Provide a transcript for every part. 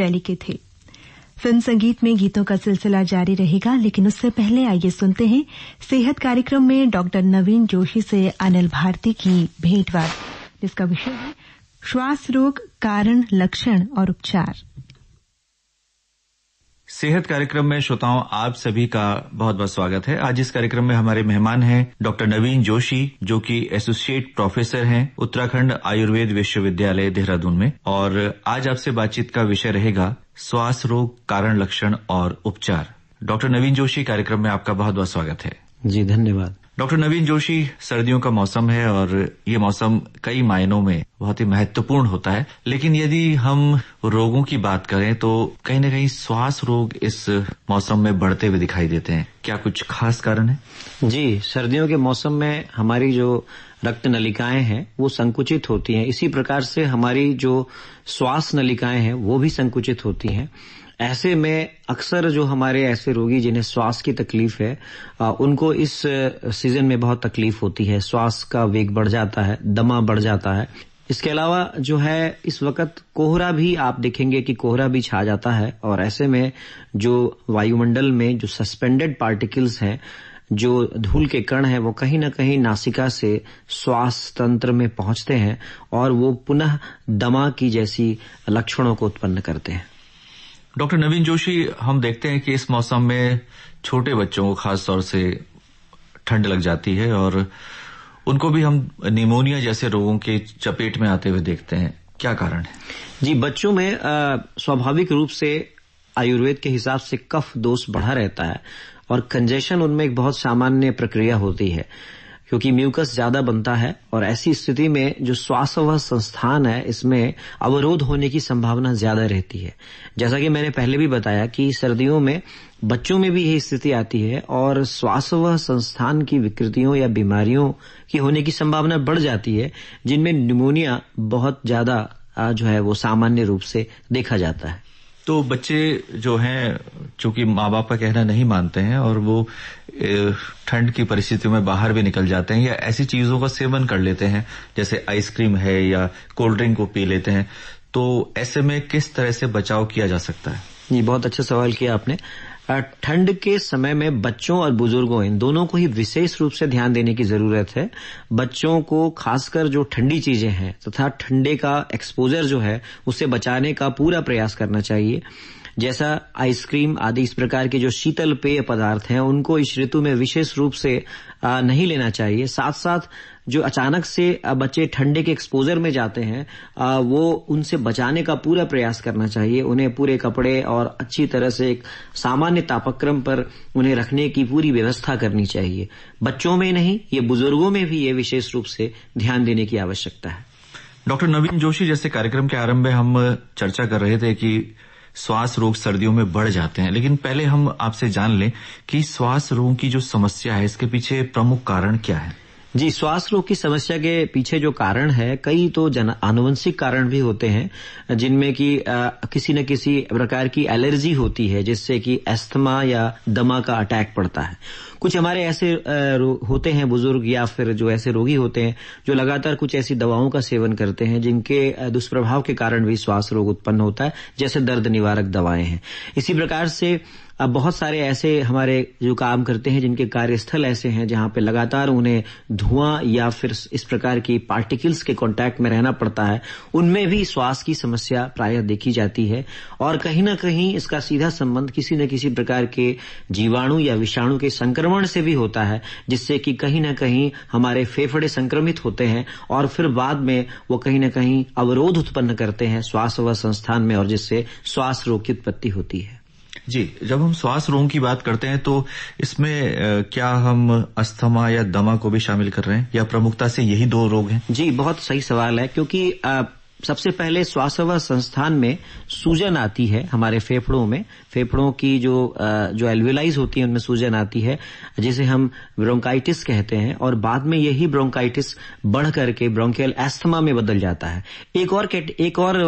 शैली के थे फिल्म संगीत में गीतों का सिलसिला जारी रहेगा लेकिन उससे पहले आइए सुनते हैं सेहत कार्यक्रम में डॉक्टर नवीन जोशी से अनिल भारती की भेंटवार जिसका विषय है श्वास रोग कारण लक्षण और उपचार सेहत कार्यक्रम में श्रोताओं आप सभी का बहुत बहुत स्वागत है आज इस कार्यक्रम में हमारे मेहमान हैं डॉक्टर नवीन जोशी जो कि एसोसिएट प्रोफेसर हैं उत्तराखंड आयुर्वेद विश्वविद्यालय देहरादून में और आज आपसे बातचीत का विषय रहेगा श्वास रोग कारण लक्षण और उपचार डॉक्टर नवीन जोशी कार्यक्रम में आपका बहुत बहुत स्वागत है जी धन्यवाद डॉक्टर नवीन जोशी सर्दियों का मौसम है और ये मौसम कई मायनों में बहुत ही महत्वपूर्ण होता है लेकिन यदि हम रोगों की बात करें तो कहीं ना कहीं श्वास रोग इस मौसम में बढ़ते हुए दिखाई देते हैं क्या कुछ खास कारण है जी सर्दियों के मौसम में हमारी जो रक्त नलिकाएं हैं वो संकुचित होती हैं इसी प्रकार से हमारी जो श्वास नलिकाएं हैं वो भी संकुचित होती हैं ऐसे में अक्सर जो हमारे ऐसे रोगी जिन्हें श्वास की तकलीफ है उनको इस सीजन में बहुत तकलीफ होती है श्वास का वेग बढ़ जाता है दमा बढ़ जाता है इसके अलावा जो है इस वक्त कोहरा भी आप देखेंगे कि कोहरा भी छा जाता है और ऐसे में जो वायुमंडल में जो सस्पेंडेड पार्टिकल्स हैं जो धूल के कण हैं वो कहीं ना कहीं नासिका से श्वास तंत्र में पहुंचते हैं और वो पुनः दमा की जैसी लक्षणों को उत्पन्न करते हैं डॉक्टर नवीन जोशी हम देखते हैं कि इस मौसम में छोटे बच्चों को खास तौर से ठंड लग जाती है और उनको भी हम निमोनिया जैसे रोगों के चपेट में आते हुए देखते हैं क्या कारण है जी बच्चों में स्वाभाविक रूप से आयुर्वेद के हिसाब से कफ दोष बढ़ा रहता है और कंजेशन उनमें एक बहुत सामान्य प्रक्रिया होती है क्योंकि म्यूकस ज्यादा बनता है और ऐसी स्थिति में जो व संस्थान है इसमें अवरोध होने की संभावना ज्यादा रहती है जैसा कि मैंने पहले भी बताया कि सर्दियों में बच्चों में भी यही स्थिति आती है और व संस्थान की विकृतियों या बीमारियों की होने की संभावना बढ़ जाती है जिनमें निमोनिया बहुत ज्यादा जो है वो सामान्य रूप से देखा जाता है तो बच्चे जो हैं चूंकि माँ बाप का कहना नहीं मानते हैं और वो ठंड की परिस्थितियों में बाहर भी निकल जाते हैं या ऐसी चीजों का सेवन कर लेते हैं जैसे आइसक्रीम है या कोल्ड ड्रिंक को पी लेते हैं तो ऐसे में किस तरह से बचाव किया जा सकता है जी बहुत अच्छा सवाल किया आपने ठंड के समय में बच्चों और बुजुर्गों इन दोनों को ही विशेष रूप से ध्यान देने की जरूरत है बच्चों को खासकर जो ठंडी चीजें हैं तथा तो ठंडे का एक्सपोजर जो है उसे बचाने का पूरा प्रयास करना चाहिए जैसा आइसक्रीम आदि इस प्रकार के जो शीतल पेय पदार्थ हैं उनको इस ऋतु में विशेष रूप से नहीं लेना चाहिए साथ साथ जो अचानक से बच्चे ठंडे के एक्सपोजर में जाते हैं वो उनसे बचाने का पूरा प्रयास करना चाहिए उन्हें पूरे कपड़े और अच्छी तरह से एक सामान्य तापक्रम पर उन्हें रखने की पूरी व्यवस्था करनी चाहिए बच्चों में नहीं ये बुजुर्गों में भी ये विशेष रूप से ध्यान देने की आवश्यकता है डॉक्टर नवीन जोशी जैसे कार्यक्रम के आरंभ में हम चर्चा कर रहे थे कि श्वास रोग सर्दियों में बढ़ जाते हैं लेकिन पहले हम आपसे जान लें कि श्वास रोग की जो समस्या है इसके पीछे प्रमुख कारण क्या है जी श्वास रोग की समस्या के पीछे जो कारण है कई तो जन आनुवंशिक कारण भी होते हैं जिनमें कि किसी न किसी प्रकार की एलर्जी होती है जिससे कि एस्थमा या दमा का अटैक पड़ता है कुछ हमारे ऐसे होते हैं बुजुर्ग या फिर जो ऐसे रोगी होते हैं जो लगातार कुछ ऐसी दवाओं का सेवन करते हैं जिनके दुष्प्रभाव के कारण भी श्वास रोग उत्पन्न होता है जैसे दर्द निवारक दवाएं हैं इसी प्रकार से अब बहुत सारे ऐसे हमारे जो काम करते हैं जिनके कार्यस्थल ऐसे हैं जहां पे लगातार उन्हें धुआं या फिर इस प्रकार की पार्टिकल्स के कांटेक्ट में रहना पड़ता है उनमें भी श्वास की समस्या प्रायः देखी जाती है और कहीं ना कहीं इसका सीधा संबंध किसी न किसी प्रकार के जीवाणु या विषाणु के संक्रमण से भी होता है जिससे कि कहीं ना कहीं हमारे फेफड़े संक्रमित होते हैं और फिर बाद में वो कहीं ना कहीं अवरोध उत्पन्न करते हैं श्वास व संस्थान में और जिससे श्वास रोग की उत्पत्ति होती है जी जब हम श्वास रोग की बात करते हैं तो इसमें क्या हम अस्थमा या दमा को भी शामिल कर रहे हैं या प्रमुखता से यही दो रोग हैं जी बहुत सही सवाल है क्योंकि सबसे पहले स्वास्थ्य संस्थान में सूजन आती है हमारे फेफड़ों में फेफड़ों की जो जो एल्वेलाइज होती है उनमें सूजन आती है जिसे हम ब्रोंकाइटिस कहते हैं और बाद में यही ब्रोंकाइटिस बढ़ करके ब्रोंकियल एस्थमा में बदल जाता है एक और एक और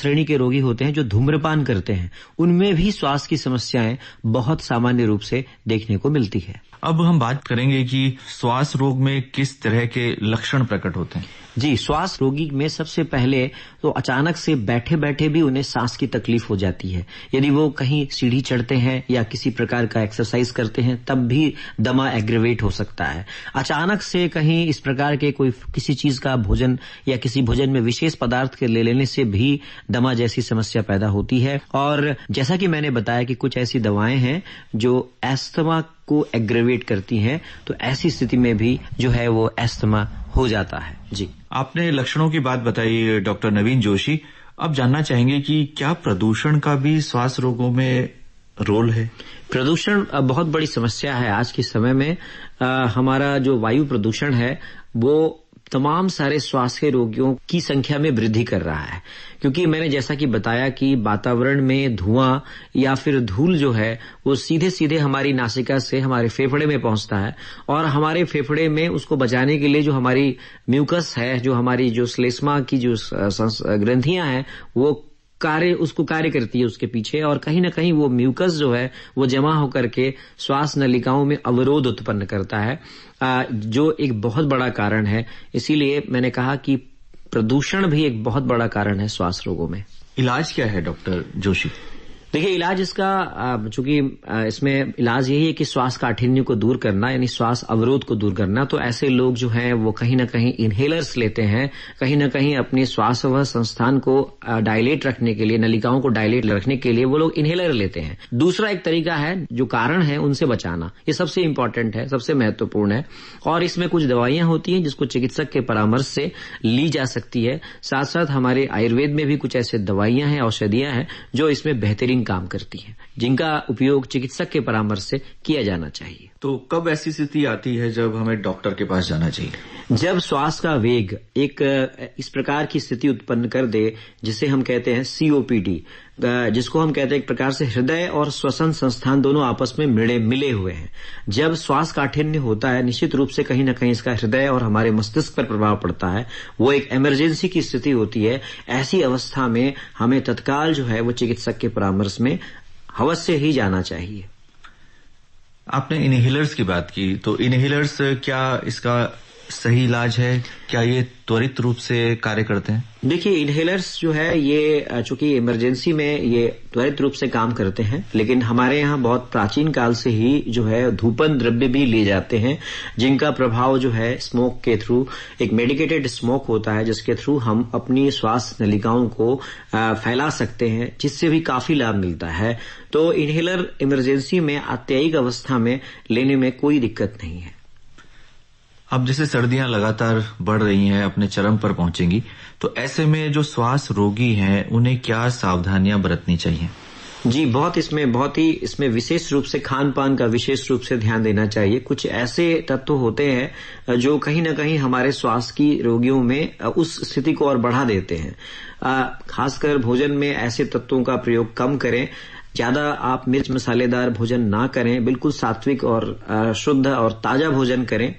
श्रेणी के रोगी होते हैं जो धूम्रपान करते हैं उनमें भी श्वास की समस्याएं बहुत सामान्य रूप से देखने को मिलती है अब हम बात करेंगे कि श्वास रोग में किस तरह के लक्षण प्रकट होते हैं जी श्वास रोगी में सबसे पहले तो अचानक से बैठे बैठे भी उन्हें सांस की तकलीफ हो जाती है यदि वो कहीं सीढ़ी चढ़ते हैं या किसी प्रकार का एक्सरसाइज करते हैं तब भी दमा एग्रेवेट हो सकता है अचानक से कहीं इस प्रकार के कोई किसी चीज का भोजन या किसी भोजन में विशेष पदार्थ के ले लेने से भी दमा जैसी समस्या पैदा होती है और जैसा कि मैंने बताया कि कुछ ऐसी दवाएं हैं जो एस्तमा को एग्रेवेट करती हैं तो ऐसी स्थिति में भी जो है वो एस्थमा हो जाता है जी आपने लक्षणों की बात बताई डॉक्टर नवीन जोशी अब जानना चाहेंगे कि क्या प्रदूषण का भी श्वास रोगों में रोल है प्रदूषण बहुत बड़ी समस्या है आज के समय में आ, हमारा जो वायु प्रदूषण है वो तमाम सारे स्वास्थ्य रोगियों की संख्या में वृद्धि कर रहा है क्योंकि मैंने जैसा कि बताया कि वातावरण में धुआं या फिर धूल जो है वो सीधे सीधे हमारी नासिका से हमारे फेफड़े में पहुंचता है और हमारे फेफड़े में उसको बचाने के लिए जो हमारी म्यूकस है जो हमारी जो स्लेस्मा की जो ग्रंथियां हैं वो कार्य उसको कार्य करती है उसके पीछे और कहीं ना कहीं वो म्यूकस जो है वो जमा होकर के श्वास नलिकाओं में अवरोध उत्पन्न करता है जो एक बहुत बड़ा कारण है इसीलिए मैंने कहा कि प्रदूषण भी एक बहुत बड़ा कारण है श्वास रोगों में इलाज क्या है डॉक्टर जोशी देखिए इलाज इसका चूंकि इसमें इलाज यही है कि श्वास काठिन्य को दूर करना यानी श्वास अवरोध को दूर करना तो ऐसे लोग जो हैं वो कहीं ना कहीं इन्हेलर्स लेते हैं कहीं ना कहीं अपने श्वास व संस्थान को डायलेट रखने के लिए नलिकाओं को डायलेट रखने के लिए वो लोग इन्हेलर लेते हैं दूसरा एक तरीका है जो कारण है उनसे बचाना ये सबसे इम्पोर्टेंट है सबसे महत्वपूर्ण है और इसमें कुछ दवाइयां होती हैं जिसको चिकित्सक के परामर्श से ली जा सकती है साथ साथ हमारे आयुर्वेद में भी कुछ ऐसे दवाइयां हैं औषधियां हैं जो इसमें बेहतरीन कठिन काम करती है जिनका उपयोग चिकित्सक के परामर्श से किया जाना चाहिए तो कब ऐसी स्थिति आती है जब हमें डॉक्टर के पास जाना चाहिए जब श्वास का वेग एक इस प्रकार की स्थिति उत्पन्न कर दे जिसे हम कहते हैं सीओपीडी जिसको हम कहते हैं एक प्रकार से हृदय और श्वसन संस्थान दोनों आपस में मिले मिले हुए हैं जब श्वास काठिन्य होता है निश्चित रूप से कहीं ना कहीं इसका हृदय और हमारे मस्तिष्क पर प्रभाव पड़ता है वो एक इमरजेंसी की स्थिति होती है ऐसी अवस्था में हमें तत्काल जो है वो चिकित्सक के परामर्श में अवश्य ही जाना चाहिए आपने इनहेलर्स की बात की तो इनहेलर्स क्या इसका सही इलाज है क्या ये त्वरित रूप से कार्य करते हैं देखिए इनहेलर्स जो है ये चूंकि इमरजेंसी में ये त्वरित रूप से काम करते हैं लेकिन हमारे यहाँ बहुत प्राचीन काल से ही जो है धूपन द्रव्य भी लिए जाते हैं जिनका प्रभाव जो है स्मोक के थ्रू एक मेडिकेटेड स्मोक होता है जिसके थ्रू हम अपनी स्वास्थ्य नलिकाओं को फैला सकते हैं जिससे भी काफी लाभ मिलता है तो इनहेलर इमरजेंसी में आत्यायिक अवस्था में लेने में कोई दिक्कत नहीं है अब जैसे सर्दियां लगातार बढ़ रही हैं अपने चरम पर पहुंचेंगी तो ऐसे में जो श्वास रोगी हैं उन्हें क्या सावधानियां बरतनी चाहिए जी बहुत इसमें बहुत ही इसमें विशेष रूप से खान पान का विशेष रूप से ध्यान देना चाहिए कुछ ऐसे तत्व होते हैं जो कहीं ना कहीं हमारे स्वास्थ्य की रोगियों में उस स्थिति को और बढ़ा देते हैं खासकर भोजन में ऐसे तत्वों का प्रयोग कम करें ज्यादा आप मिर्च मसालेदार भोजन ना करें बिल्कुल सात्विक और शुद्ध और ताजा भोजन करें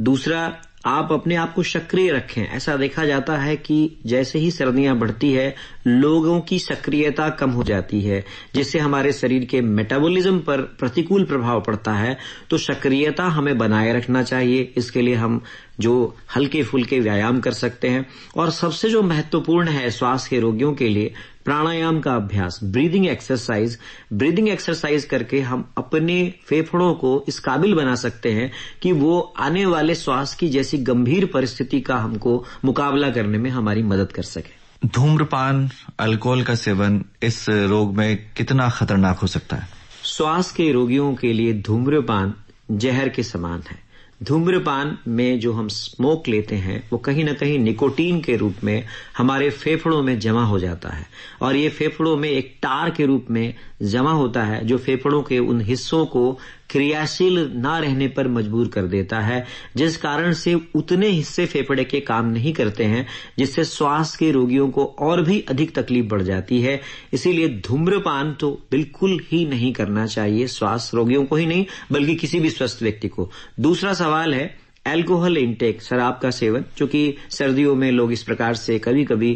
दूसरा आप अपने आप को सक्रिय रखें ऐसा देखा जाता है कि जैसे ही सर्दियां बढ़ती है लोगों की सक्रियता कम हो जाती है जिससे हमारे शरीर के मेटाबॉलिज्म पर प्रतिकूल प्रभाव पड़ता है तो सक्रियता हमें बनाए रखना चाहिए इसके लिए हम जो हल्के फुल्के व्यायाम कर सकते हैं और सबसे जो महत्वपूर्ण है श्वास के रोगियों के लिए प्राणायाम का अभ्यास ब्रीदिंग एक्सरसाइज ब्रीदिंग एक्सरसाइज करके हम अपने फेफड़ों को इस काबिल बना सकते हैं कि वो आने वाले श्वास की जैसी गंभीर परिस्थिति का हमको मुकाबला करने में हमारी मदद कर सके धूम्रपान अल्कोहल का सेवन इस रोग में कितना खतरनाक हो सकता है श्वास के रोगियों के लिए धूम्रपान जहर के समान है धूम्रपान में जो हम स्मोक लेते हैं वो कहीं ना कहीं निकोटीन के रूप में हमारे फेफड़ों में जमा हो जाता है और ये फेफड़ों में एक टार के रूप में जमा होता है जो फेफड़ों के उन हिस्सों को क्रियाशील न रहने पर मजबूर कर देता है जिस कारण से उतने हिस्से फेफड़े के काम नहीं करते हैं जिससे श्वास के रोगियों को और भी अधिक तकलीफ बढ़ जाती है इसीलिए धूम्रपान तो बिल्कुल ही नहीं करना चाहिए श्वास रोगियों को ही नहीं बल्कि किसी भी स्वस्थ व्यक्ति को दूसरा सवाल है एल्कोहल इनटेक शराब का सेवन चूंकि सर्दियों में लोग इस प्रकार से कभी कभी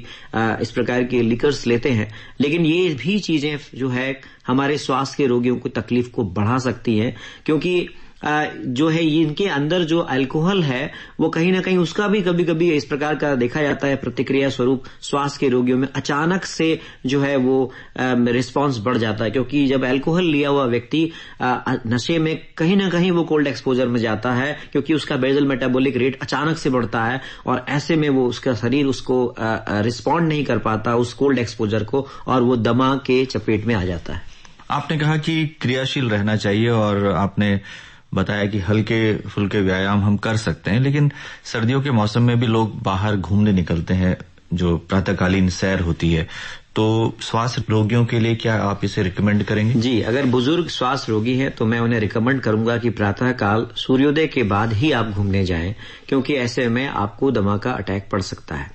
इस प्रकार के लिकर्स लेते हैं लेकिन ये भी चीजें जो है हमारे स्वास्थ्य के रोगियों को तकलीफ को बढ़ा सकती हैं क्योंकि जो है इनके अंदर जो अल्कोहल है वो कहीं ना कहीं उसका भी कभी कभी इस प्रकार का देखा जाता है प्रतिक्रिया स्वरूप श्वास के रोगियों में अचानक से जो है वो रिस्पांस बढ़ जाता है क्योंकि जब अल्कोहल लिया हुआ व्यक्ति नशे में कहीं ना कहीं वो कोल्ड एक्सपोजर में जाता है क्योंकि उसका बेजल मेटाबोलिक रेट अचानक से बढ़ता है और ऐसे में वो उसका शरीर उसको रिस्पॉन्ड नहीं कर पाता उस कोल्ड एक्सपोजर को और वो दमा के चपेट में आ जाता है आपने कहा कि क्रियाशील रहना चाहिए और आपने बताया कि हल्के फुल्के व्यायाम हम कर सकते हैं लेकिन सर्दियों के मौसम में भी लोग बाहर घूमने निकलते हैं जो प्रातःकालीन सैर होती है तो स्वास्थ्य रोगियों के लिए क्या आप इसे रिकमेंड करेंगे जी अगर बुजुर्ग स्वास्थ्य रोगी हैं तो मैं उन्हें रिकमेंड करूंगा कि प्रातःकाल सूर्योदय के बाद ही आप घूमने जाएं क्योंकि ऐसे में आपको दमा का अटैक पड़ सकता है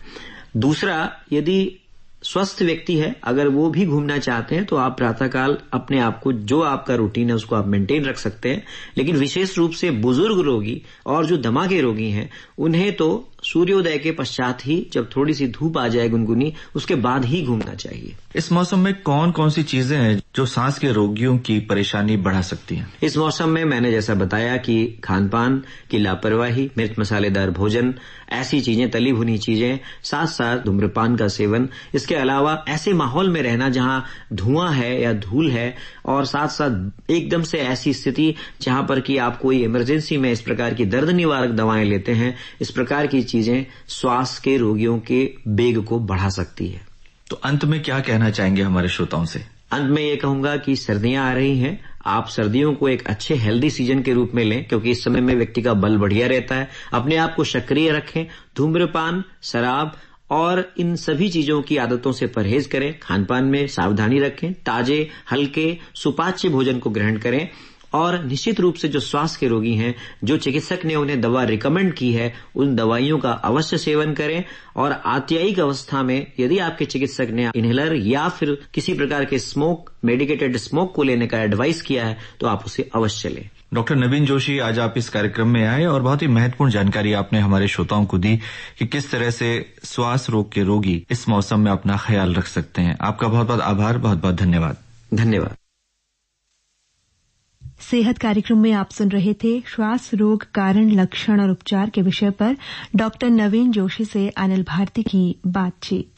दूसरा यदि स्वस्थ व्यक्ति है अगर वो भी घूमना चाहते हैं तो आप प्रातःकाल अपने आप को जो आपका रूटीन है उसको आप मेंटेन रख सकते हैं लेकिन विशेष रूप से बुजुर्ग रोगी और जो दमा के रोगी हैं उन्हें तो सूर्योदय के पश्चात ही जब थोड़ी सी धूप आ जाए गुनगुनी उसके बाद ही घूमना चाहिए इस मौसम में कौन कौन सी चीजें हैं जो सांस के रोगियों की परेशानी बढ़ा सकती हैं? इस मौसम में मैंने जैसा बताया कि खान पान की लापरवाही मिर्च मसालेदार भोजन ऐसी चीजें तली भुनी चीजें साथ साथ धूम्रपान का सेवन इसके अलावा ऐसे माहौल में रहना जहां धुआं है या धूल है और साथ साथ एकदम से ऐसी स्थिति जहां पर कि आप कोई इमरजेंसी में इस प्रकार की दर्द निवारक दवाएं लेते हैं इस प्रकार की चीजें श्वास के रोगियों के वेग को बढ़ा सकती है तो अंत में क्या कहना चाहेंगे हमारे श्रोताओं से अंत में ये कहूंगा कि सर्दियां आ रही हैं आप सर्दियों को एक अच्छे हेल्दी सीजन के रूप में लें क्योंकि इस समय में व्यक्ति का बल बढ़िया रहता है अपने आप को सक्रिय रखें धूम्रपान शराब और इन सभी चीजों की आदतों से परहेज करें खानपान में सावधानी रखें ताजे हल्के सुपाच्य भोजन को ग्रहण करें और निश्चित रूप से जो श्वास के रोगी हैं जो चिकित्सक ने उन्हें दवा रिकमेंड की है उन दवाइयों का अवश्य सेवन करें और आत्यायिक अवस्था में यदि आपके चिकित्सक ने इनहेलर या फिर किसी प्रकार के स्मोक मेडिकेटेड स्मोक को लेने का एडवाइस किया है तो आप उसे अवश्य लें डॉक्टर नवीन जोशी आज आप इस कार्यक्रम में आए और बहुत ही महत्वपूर्ण जानकारी आपने हमारे श्रोताओं को दी कि किस तरह से श्वास रोग के रोगी इस मौसम में अपना ख्याल रख सकते हैं आपका बहुत बहुत आभार बहुत बहुत धन्यवाद धन्यवाद सेहत कार्यक्रम में आप सुन रहे थे श्वास रोग कारण लक्षण और उपचार के विषय पर डॉक्टर नवीन जोशी से अनिल भारती की बातचीत